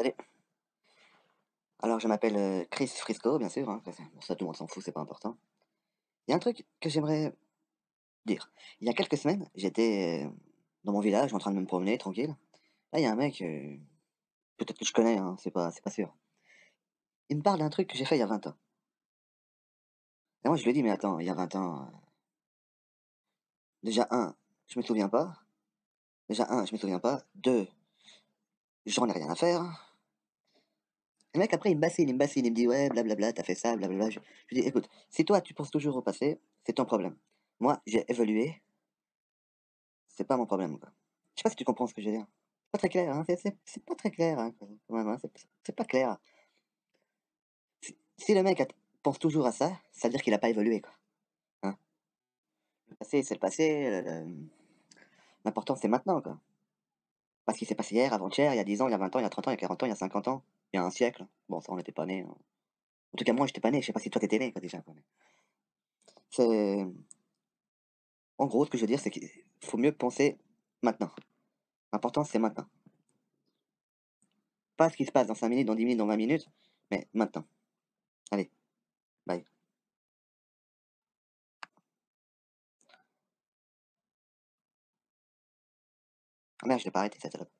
Allez, Alors, je m'appelle euh, Chris Frisco, bien sûr. Hein. ça, tout le monde s'en fout, c'est pas important. Il y a un truc que j'aimerais dire. Il y a quelques semaines, j'étais euh, dans mon village en train de me promener, tranquille. Là, il y a un mec, euh, peut-être que je connais, hein, c'est pas, pas sûr. Il me parle d'un truc que j'ai fait il y a 20 ans. Et moi, je lui dis, mais attends, il y a 20 ans. Déjà, un, je me souviens pas. Déjà, un, je me souviens pas. Deux, j'en ai rien à faire. Le mec, après, il me bassine, il me bassine, il me dit Ouais, blablabla, t'as fait ça, blablabla. Je, lui dis Écoute, si toi, tu penses toujours au passé, c'est ton problème. Moi, j'ai évolué. C'est pas mon problème, quoi. Je sais pas si tu comprends ce que je veux dire. C'est pas très clair, hein. C'est pas très clair, hein, hein. C'est pas clair. Si, le mec pense toujours à ça, ça veut dire qu'il a pas évolué, quoi. Hein. Le passé, c'est le passé. L'important, c'est maintenant, quoi. Parce qu'il s'est passé hier, avant-hier, il y a 10 ans, il y a 20 ans, il y a 30 ans, il y a 40 ans, il y a 50 ans il y a un siècle. Bon, ça, on n'était pas né. Hein. En tout cas, moi, je j'étais pas né. Je sais pas si toi, tu étais né quand déjà C'est. En gros, ce que je veux dire, c'est qu'il faut mieux penser maintenant. L'important, c'est maintenant. Pas ce qui se passe dans 5 minutes, dans 10 minutes, dans 20 minutes, mais maintenant. Allez, bye. Ah merde, je vais pas arrêter cette